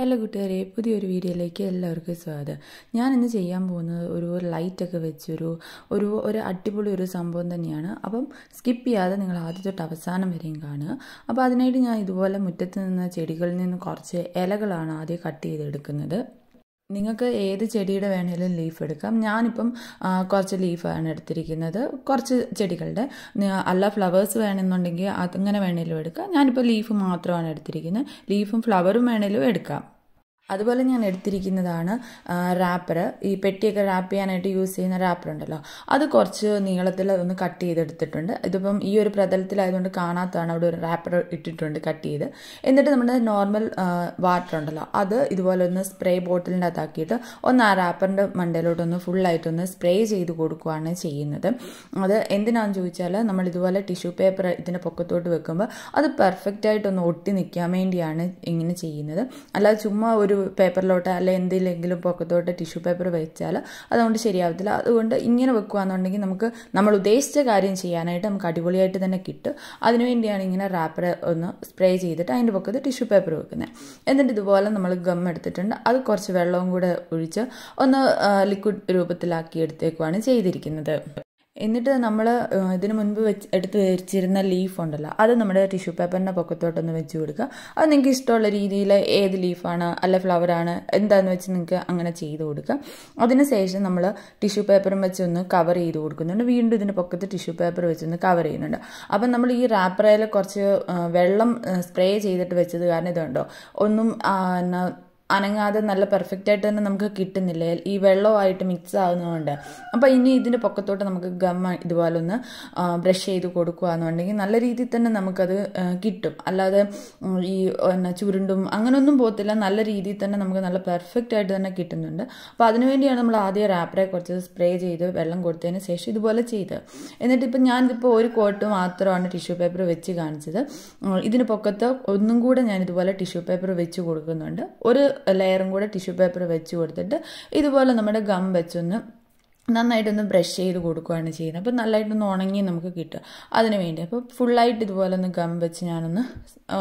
hello കൂട്ടുകാരെ പുതിയൊരു വീഡിയോയിലേക്ക് എല്ലാവർക്കും സ്വാഗതം ഞാൻ ഇന്ന് ചെയ്യാൻ പോകുന്നത് ഒരു ലൈറ്റൊക്കെ വെച്ചൊരു ഒരു ഒരു അടിപൊളി ഒരു സംഭവം തന്നെയാണ് അപ്പം സ്കിപ്പ് ചെയ്യാതെ നിങ്ങൾ ആദ്യം തൊട്ട് അവസാനം വരെയും കാണുക അപ്പോൾ അതിനായിട്ട് ഞാൻ ഇതുപോലെ മുറ്റത്ത് നിന്ന് ചെടികളിൽ നിന്ന് കുറച്ച് ഇലകളാണ് ആദ്യം കട്ട് ചെയ്തെടുക്കുന്നത് നിങ്ങൾക്ക് ഏത് ചെടിയുടെ വേണേലും ലീഫ് എടുക്കാം ഞാനിപ്പം കുറച്ച് ലീഫാണ് എടുത്തിരിക്കുന്നത് കുറച്ച് ചെടികളുടെ അല്ല ഫ്ലവേഴ്സ് വേണമെന്നുണ്ടെങ്കിൽ അങ്ങനെ വേണേലും എടുക്കാം ഞാനിപ്പോൾ ലീഫ് മാത്രമാണ് എടുത്തിരിക്കുന്നത് ലീഫും ഫ്ലവറും വേണേലും എടുക്കാം അതുപോലെ ഞാൻ എടുത്തിരിക്കുന്നതാണ് റാപ്പർ ഈ പെട്ടിയൊക്കെ റാപ്പ് ചെയ്യാനായിട്ട് യൂസ് ചെയ്യുന്ന റാപ്പർ ഉണ്ടല്ലോ അത് കുറച്ച് നീളത്തിൽ അതൊന്ന് കട്ട് ചെയ്തെടുത്തിട്ടുണ്ട് ഇതിപ്പം ഈ ഒരു പ്രതലത്തിലായതുകൊണ്ട് കാണാത്തതാണ് അവിടെ ഒരു റാപ്പർ ഇട്ടിട്ടുണ്ട് കട്ട് ചെയ്ത് എന്നിട്ട് നമ്മുടെ നോർമൽ വാട്ടർ ഉണ്ടല്ലോ അത് ഇതുപോലെ ഒന്ന് സ്പ്രേ ബോട്ടിലിൻ്റെ അകത്താക്കിയിട്ട് ഒന്ന് ആ റാപ്പറിൻ്റെ മണ്ടയിലോട്ടൊന്ന് ഫുള്ളായിട്ടൊന്ന് സ്പ്രേ ചെയ്ത് കൊടുക്കുകയാണ് ചെയ്യുന്നത് അത് എന്തിനാണെന്ന് ചോദിച്ചാൽ നമ്മൾ ഇതുപോലെ ടിഷ്യൂ പേപ്പർ ഇതിൻ്റെ പൊക്കത്തോട്ട് വെക്കുമ്പോൾ അത് പെർഫെക്റ്റായിട്ടൊന്ന് ഒട്ടി നിൽക്കാൻ വേണ്ടിയാണ് ഇങ്ങനെ ചെയ്യുന്നത് അല്ലാതെ ചുമ്മാ ഒരു പേപ്പറിലോട്ട് അല്ലെ എന്തിലെങ്കിലും പൊക്കത്തോട്ട് ടിഷ്യൂ പേപ്പർ വെച്ചാൽ അതുകൊണ്ട് ശരിയാവത്തില്ല അതുകൊണ്ട് ഇങ്ങനെ വെക്കുകയാണെന്നുണ്ടെങ്കിൽ നമുക്ക് നമ്മൾ ഉദ്ദേശിച്ച കാര്യം ചെയ്യാനായിട്ട് നമുക്ക് അടിപൊളിയായിട്ട് തന്നെ കിട്ടും അതിനുവേണ്ടിയാണ് ഇങ്ങനെ റാപ്പർ ഒന്ന് സ്പ്രേ ചെയ്തിട്ട് അതിൻ്റെ പൊക്കത്ത് ടിഷ്യൂ പേപ്പർ വെക്കുന്നത് എന്നിട്ട് ഇതുപോലെ നമ്മൾ ഗം എടുത്തിട്ടുണ്ട് അത് കുറച്ച് വെള്ളവും കൂടെ ഒഴിച്ച് ഒന്ന് ലിക്വിഡ് രൂപത്തിലാക്കി എടുത്തേക്കുവാണ് ചെയ്തിരിക്കുന്നത് എന്നിട്ട് നമ്മൾ ഇതിനു മുൻപ് വെച്ച് എടുത്ത് വെച്ചിരുന്ന ലീഫ് ഉണ്ടല്ലോ അത് നമ്മുടെ ടിഷ്യൂ പേപ്പറിൻ്റെ പൊക്കത്തോട്ടൊന്ന് വെച്ച് കൊടുക്കുക അത് നിങ്ങൾക്ക് ഇഷ്ടമുള്ള രീതിയിൽ ഏത് ലീഫാണ് അല്ല ഫ്ലവറാണ് എന്താന്ന് വെച്ച് നിങ്ങൾക്ക് അങ്ങനെ ചെയ്ത് കൊടുക്കുക ശേഷം നമ്മൾ ടിഷ്യൂ പേപ്പറും ഒന്ന് കവർ ചെയ്ത് കൊടുക്കുന്നുണ്ട് വീണ്ടും ഇതിൻ്റെ പൊക്കത്ത് ടിഷ്യൂ പേപ്പർ വെച്ചൊന്ന് കവർ ചെയ്യുന്നുണ്ട് അപ്പം നമ്മൾ ഈ റാപ്പറയിൽ കുറച്ച് വെള്ളം സ്പ്രേ ചെയ്തിട്ട് വെച്ചത് കാരണം ഇതുണ്ടോ ഒന്നും അനങ്ങാതെ നല്ല പെർഫെക്റ്റ് ആയിട്ട് തന്നെ നമുക്ക് കിട്ടുന്നില്ല ഈ വെള്ളമായിട്ട് മിക്സ് ആകുന്നതുകൊണ്ട് അപ്പോൾ ഇനി ഇതിൻ്റെ പൊക്കത്തോട്ട് നമുക്ക് ഗം ഇതുപോലെ ഒന്ന് ബ്രഷ് ചെയ്ത് കൊടുക്കുകയെന്നുണ്ടെങ്കിൽ നല്ല രീതിയിൽ തന്നെ നമുക്കത് കിട്ടും അല്ലാതെ ഈ എന്നാ ചുരുണ്ടും അങ്ങനെയൊന്നും പോകത്തില്ല നല്ല രീതിയിൽ തന്നെ നമുക്ക് നല്ല പെർഫെക്റ്റ് ആയിട്ട് തന്നെ കിട്ടുന്നുണ്ട് അപ്പോൾ അതിനുവേണ്ടിയാണ് നമ്മൾ ആദ്യം റാപ്പറെ കുറച്ച് സ്പ്രേ ചെയ്ത് വെള്ളം കൊടുത്തതിന് ശേഷം ഇതുപോലെ ചെയ്ത് എന്നിട്ട് ഇപ്പം ഞാനിതിപ്പോൾ ഒരു കോട്ട് മാത്രമാണ് ടിഷ്യൂ പേപ്പർ വെച്ച് കാണിച്ചത് ഇതിന് പൊക്കത്ത് ഒന്നും കൂടെ ഞാൻ ഇതുപോലെ ടിഷ്യൂ പേപ്പർ വെച്ച് കൊടുക്കുന്നുണ്ട് ഒരു ലെയറും കൂടെ ടിഷ്യൂ പേപ്പർ വെച്ച് കൊടുത്തിട്ട് ഇതുപോലെ നമ്മുടെ ഗം വെച്ചൊന്ന് നന്നായിട്ടൊന്ന് ബ്രഷ് ചെയ്ത് കൊടുക്കുകയാണ് ചെയ്യുന്നത് അപ്പോൾ നല്ലതായിട്ടൊന്ന് ഉണങ്ങി നമുക്ക് കിട്ടുക അതിന് വേണ്ടി അപ്പോൾ ഫുള്ളായിട്ട് ഇതുപോലെ ഒന്ന് ഗം വെച്ച് ഞാനൊന്ന്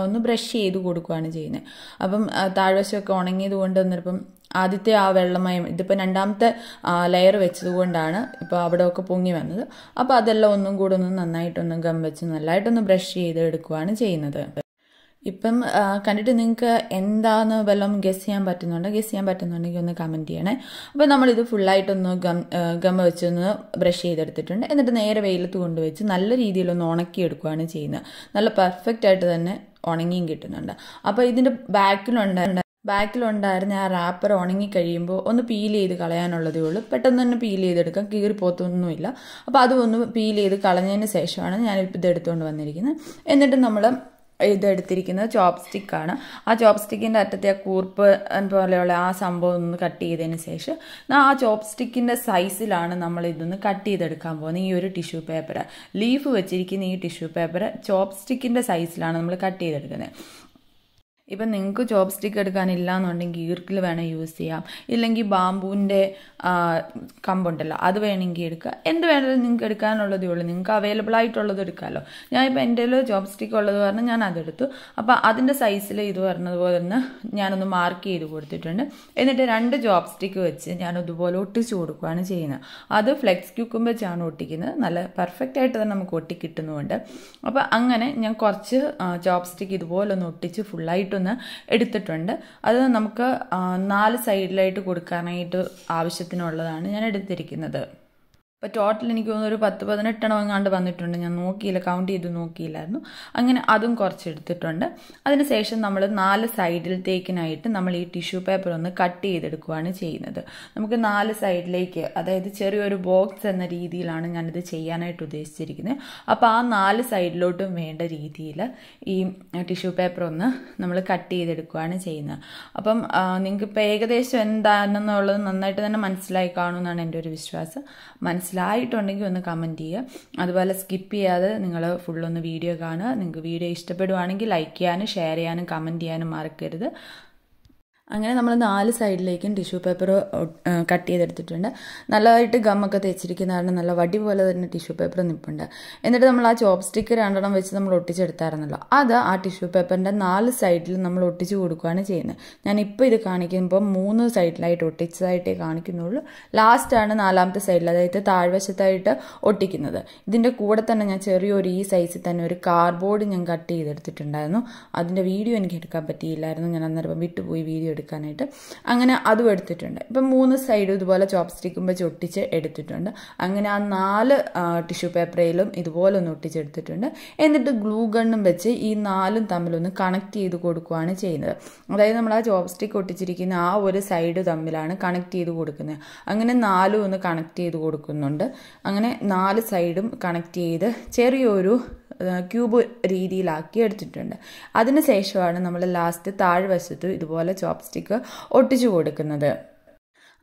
ഒന്ന് ബ്രഷ് ചെയ്ത് കൊടുക്കുകയാണ് ചെയ്യുന്നത് അപ്പം താഴ്വശമൊക്കെ ഉണങ്ങിയത് കൊണ്ട് വന്നിപ്പം ആദ്യത്തെ ആ വെള്ളമയം ഇതിപ്പോൾ രണ്ടാമത്തെ ലെയർ വെച്ചതുകൊണ്ടാണ് ഇപ്പോൾ അവിടെയൊക്കെ പൊങ്ങി വന്നത് അപ്പോൾ അതെല്ലാം ഒന്നും കൂടെ ഒന്ന് നന്നായിട്ടൊന്ന് ഗം വെച്ച് നല്ലതായിട്ടൊന്ന് ബ്രഷ് ചെയ്ത് എടുക്കുകയാണ് ചെയ്യുന്നത് ഇപ്പം കണ്ടിട്ട് നിങ്ങൾക്ക് എന്താന്ന് വല്ലതും ഗസ് ചെയ്യാൻ പറ്റുന്നുണ്ടോ ഗസ് ചെയ്യാൻ പറ്റുന്നുണ്ടെങ്കിൽ ഒന്ന് കമൻറ്റ് ചെയ്യണേ അപ്പോൾ നമ്മളിത് ഫുള്ളായിട്ടൊന്ന് ഗം ഗം വെച്ചൊന്ന് ബ്രഷ് ചെയ്തെടുത്തിട്ടുണ്ട് എന്നിട്ട് നേരെ വെയിലത്ത് കൊണ്ടുവച്ച് നല്ല രീതിയിലൊന്ന് ഉണക്കിയെടുക്കുകയാണ് ചെയ്യുന്നത് നല്ല പെർഫെക്റ്റ് ആയിട്ട് തന്നെ ഉണങ്ങിയും കിട്ടുന്നുണ്ട് അപ്പോൾ ഇതിൻ്റെ ബാക്കിലുണ്ടായിരുന്ന ബാക്കിലുണ്ടായിരുന്ന ആ റാപ്പർ ഉണങ്ങി കഴിയുമ്പോൾ ഒന്ന് പീൽ ചെയ്ത് കളയാനുള്ളതേ ഉള്ളൂ പെട്ടെന്ന് തന്നെ പീൽ ചെയ്തെടുക്കാം കീറിപ്പോത്തൊന്നുമില്ല അപ്പോൾ അതൊന്ന് പീൽ ചെയ്ത് കളഞ്ഞതിന് ശേഷമാണ് ഞാൻ ഇതെടുത്തുകൊണ്ട് വന്നിരിക്കുന്നത് എന്നിട്ട് നമ്മൾ ഇതെടുത്തിരിക്കുന്നത് ചോപ്പ് സ്റ്റിക്കാണ് ആ ചോപ്പ് സ്റ്റിക്കിൻ്റെ അറ്റത്തെ ആ കൂർപ്പ് പോലെയുള്ള ആ സംഭവം ഒന്ന് കട്ട് ചെയ്തതിന് ശേഷം ആ ചോപ്പ് സ്റ്റിക്കിൻ്റെ സൈസിലാണ് നമ്മൾ ഇതൊന്ന് കട്ട് ചെയ്തെടുക്കാൻ പോകുന്നത് ഈ ഒരു ടിഷ്യൂ പേപ്പർ ലീഫ് വെച്ചിരിക്കുന്ന ഈ ടിഷ്യൂ പേപ്പർ ചോപ്പ് സ്റ്റിക്കിൻ്റെ സൈസിലാണ് നമ്മൾ കട്ട് ചെയ്തെടുക്കുന്നത് ഇപ്പം നിങ്ങൾക്ക് ചോപ്പ് സ്റ്റിക്ക് എടുക്കാനില്ല എന്നുണ്ടെങ്കിൽ ഈർക്കിൽ വേണം യൂസ് ചെയ്യാം ഇല്ലെങ്കിൽ ബാമ്പൂവിൻ്റെ കമ്പുണ്ടല്ലോ അത് വേണമെങ്കിൽ എടുക്കുക എന്ത് വേണമെങ്കിലും നിങ്ങൾക്ക് എടുക്കാനുള്ളതേ ഉള്ളൂ നിങ്ങൾക്ക് അവൈലബിൾ ആയിട്ടുള്ളത് എടുക്കാമല്ലോ ഞാനിപ്പോൾ എൻ്റെ ചോപ്പ് സ്റ്റിക്ക് ഉള്ളത് പറഞ്ഞ് ഞാൻ അതെടുത്തു അപ്പോൾ അതിൻ്റെ സൈസിൽ ഇത് പറഞ്ഞതുപോലെ തന്നെ ഞാനൊന്ന് മാർക്ക് ചെയ്ത് കൊടുത്തിട്ടുണ്ട് എന്നിട്ട് രണ്ട് ജോബ് സ്റ്റിക്ക് വെച്ച് ഞാൻ ഇതുപോലെ ഒട്ടിച്ചു കൊടുക്കുകയാണ് ചെയ്യുന്നത് അത് ഫ്ലെക്സ് ക്യൂക്കും വെച്ചാണ് ഒട്ടിക്കുന്നത് നല്ല പെർഫെക്റ്റ് ആയിട്ട് തന്നെ നമുക്ക് ഒട്ടിക്കിട്ടുന്നുമുണ്ട് അപ്പോൾ അങ്ങനെ ഞാൻ കുറച്ച് ചോപ്പ് സ്റ്റിക്ക് ഇതുപോലെ ഒന്ന് ഒട്ടിച്ച് ഫുള്ളായിട്ട് നിന്ന് എടുത്തിട്ടുണ്ട് അത് നമുക്ക് നാല് സൈഡിലായിട്ട് കൊടുക്കാനായിട്ട് ആവശ്യത്തിനുള്ളതാണ് ഞാൻ എടുത്തിരിക്കുന്നത് ഇപ്പോൾ ടോട്ടൽ എനിക്ക് തോന്നുന്നു ഒരു പത്ത് പതിനെട്ടെണ്ണം എങ്ങാണ്ട് വന്നിട്ടുണ്ട് ഞാൻ നോക്കിയില്ല കൗണ്ട് ചെയ്ത് നോക്കിയില്ലായിരുന്നു അങ്ങനെ അതും കുറച്ചെടുത്തിട്ടുണ്ട് ശേഷം നമ്മൾ നാല് സൈഡിലത്തേക്കിനായിട്ട് നമ്മൾ ഈ ടിഷ്യൂ പേപ്പർ ഒന്ന് കട്ട് ചെയ്തെടുക്കുകയാണ് ചെയ്യുന്നത് നമുക്ക് നാല് സൈഡിലേക്ക് അതായത് ചെറിയൊരു ബോക്സ് എന്ന രീതിയിലാണ് ഞാനിത് ചെയ്യാനായിട്ട് ഉദ്ദേശിച്ചിരിക്കുന്നത് അപ്പോൾ ആ നാല് സൈഡിലോട്ടും വേണ്ട രീതിയിൽ ഈ ടിഷ്യൂ പേപ്പർ ഒന്ന് നമ്മൾ കട്ട് ചെയ്തെടുക്കുകയാണ് ചെയ്യുന്നത് അപ്പം നിങ്ങൾക്ക് ഇപ്പോൾ ഏകദേശം എന്താണെന്നുള്ളത് നന്നായിട്ട് തന്നെ മനസ്സിലായി കാണുമെന്നാണ് എൻ്റെ ഒരു വിശ്വാസം മനസ്സിലായി മനസ്സിലായിട്ടുണ്ടെങ്കിൽ ഒന്ന് കമൻറ്റ് ചെയ്യുക അതുപോലെ സ്കിപ്പ് ചെയ്യാതെ നിങ്ങൾ ഫുള്ളൊന്ന് വീഡിയോ കാണുക നിങ്ങൾക്ക് വീഡിയോ ഇഷ്ടപ്പെടുവാണെങ്കിൽ ലൈക്ക് ചെയ്യാനും ഷെയർ ചെയ്യാനും കമൻറ്റ് ചെയ്യാനും മറക്കരുത് അങ്ങനെ നമ്മൾ നാല് സൈഡിലേക്കും ടിഷ്യൂ പേപ്പർ കട്ട് ചെയ്തെടുത്തിട്ടുണ്ട് നല്ലതായിട്ട് ഗമ്മൊക്കെ തേച്ചിരിക്കുന്ന കാരണം നല്ല വടി പോലെ തന്നെ ടിഷ്യൂ പേപ്പർ നിൽപ്പുണ്ട് എന്നിട്ട് നമ്മൾ ആ ചോപ്പ് സ്റ്റിക്ക് രണ്ടെണ്ണം വെച്ച് നമ്മൾ ഒട്ടിച്ചെടുത്തായിരുന്നല്ലോ അത് ആ ടിഷ്യൂ പേപ്പറിൻ്റെ നാല് സൈഡിൽ നമ്മൾ ഒട്ടിച്ച് കൊടുക്കുകയാണ് ചെയ്യുന്നത് ഞാൻ ഇപ്പോൾ ഇത് കാണിക്കുമ്പോൾ മൂന്ന് സൈഡിലായിട്ട് ഒട്ടിച്ചതായിട്ടേ കാണിക്കുന്നുള്ളൂ ലാസ്റ്റാണ് നാലാമത്തെ സൈഡിൽ അതായത് താഴ്വശത്തായിട്ട് ഒട്ടിക്കുന്നത് ഇതിൻ്റെ കൂടെ തന്നെ ഞാൻ ചെറിയൊരു ഈ സൈസിൽ തന്നെ ഒരു കാർഡ്ബോർഡ് ഞാൻ കട്ട് ചെയ്തെടുത്തിട്ടുണ്ടായിരുന്നു അതിൻ്റെ വീഡിയോ എനിക്ക് എടുക്കാൻ പറ്റിയില്ലായിരുന്നു ഞാൻ അന്നേരം വിട്ടുപോയി വീഡിയോ എടുക്കാനായിട്ട് അങ്ങനെ അതും എടുത്തിട്ടുണ്ട് ഇപ്പം മൂന്ന് സൈഡും ഇതുപോലെ ചോപ്പ് സ്റ്റിക്കും വെച്ച് ഒട്ടിച്ച് എടുത്തിട്ടുണ്ട് അങ്ങനെ ആ നാല് ടിഷ്യൂ പേപ്പറിലും ഇതുപോലെ ഒന്ന് ഒട്ടിച്ചെടുത്തിട്ടുണ്ട് എന്നിട്ട് ഗ്ലൂ ഗണ്ണും വെച്ച് ഈ നാലും തമ്മിലൊന്ന് കണക്ട് ചെയ്ത് കൊടുക്കുകയാണ് ചെയ്യുന്നത് അതായത് നമ്മൾ ആ ചോപ്പ് സ്റ്റിക്ക് ഒട്ടിച്ചിരിക്കുന്ന ആ ഒരു സൈഡ് തമ്മിലാണ് കണക്ട് ചെയ്ത് കൊടുക്കുന്നത് അങ്ങനെ നാലും ഒന്ന് കണക്ട് ചെയ്ത് കൊടുക്കുന്നുണ്ട് അങ്ങനെ നാല് സൈഡും കണക്ട് ചെയ്ത് ചെറിയൊരു ക്യൂബ് രീതിയിലാക്കി എടുത്തിട്ടുണ്ട് അതിനുശേഷമാണ് നമ്മൾ ലാസ്റ്റ് താഴ്വശത്ത് ഇതുപോലെ ചോപ്സ്റ്റിക്ക് ഒട്ടിച്ചു കൊടുക്കുന്നത്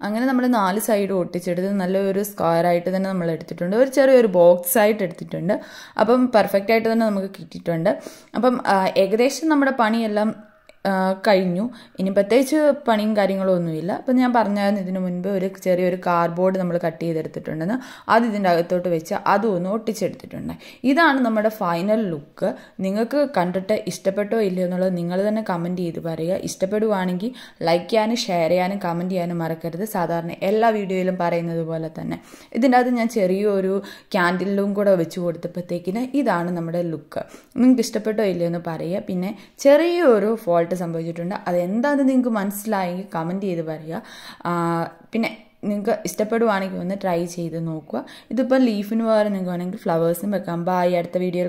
അങ്ങനെ നമ്മൾ നാല് സൈഡ് ഒട്ടിച്ചെടുത്ത് നല്ലൊരു സ്ക്വയറായിട്ട് തന്നെ നമ്മൾ എടുത്തിട്ടുണ്ട് ഒരു ചെറിയൊരു ബോക്സ് ആയിട്ട് എടുത്തിട്ടുണ്ട് അപ്പം പെർഫെക്റ്റ് ആയിട്ട് തന്നെ നമുക്ക് കിട്ടിയിട്ടുണ്ട് അപ്പം ഏകദേശം നമ്മുടെ പണിയെല്ലാം കഴിഞ്ഞു ഇനി പ്രത്യേകിച്ച് പണിയും കാര്യങ്ങളും ഒന്നുമില്ല അപ്പം ഞാൻ പറഞ്ഞായിരുന്നു ഇതിനു മുൻപ് ഒരു ചെറിയൊരു കാർഡ്ബോർഡ് നമ്മൾ കട്ട് ചെയ്തെടുത്തിട്ടുണ്ടെന്ന് അത് ഇതിൻ്റെ അകത്തോട്ട് വെച്ച് അതും ഒന്ന് ഇതാണ് നമ്മുടെ ഫൈനൽ ലുക്ക് നിങ്ങൾക്ക് കണ്ടിട്ട് ഇഷ്ടപ്പെട്ടോ ഇല്ലയോ എന്നുള്ളത് നിങ്ങൾ തന്നെ കമൻറ്റ് ചെയ്ത് പറയുക ഇഷ്ടപ്പെടുവാണെങ്കിൽ ലൈക്ക് ചെയ്യാനും ഷെയർ ചെയ്യാനും കമൻറ്റ് ചെയ്യാനും മറക്കരുത് സാധാരണ എല്ലാ വീഡിയോയിലും പറയുന്നത് പോലെ തന്നെ ഇതിൻ്റെ അകത്ത് ഞാൻ ചെറിയൊരു ക്യാൻഡിലും കൂടെ വെച്ച് കൊടുത്തപ്പോഴത്തേക്കിന് ഇതാണ് നമ്മുടെ ലുക്ക് നിങ്ങൾക്ക് ഇഷ്ടപ്പെട്ടോ ഇല്ലയോ എന്ന് പറയുക പിന്നെ ചെറിയൊരു ഫോൾട്ട് ബുദ്ധിമുട്ട് സംഭവിച്ചിട്ടുണ്ട് അതെന്താണെന്ന് നിങ്ങൾക്ക് മനസ്സിലായെങ്കിൽ കമൻറ്റ് ചെയ്ത് പറയുക പിന്നെ നിങ്ങൾക്ക് ഇഷ്ടപ്പെടുവാണെങ്കിൽ ഒന്ന് ട്രൈ ചെയ്ത് നോക്കുക ഇതിപ്പോൾ ലീഫിന് പകരം നിങ്ങൾക്ക് വേണമെങ്കിൽ ഫ്ലവേഴ്സും വെക്കാം ബൈ അടുത്ത വീഡിയോയിൽ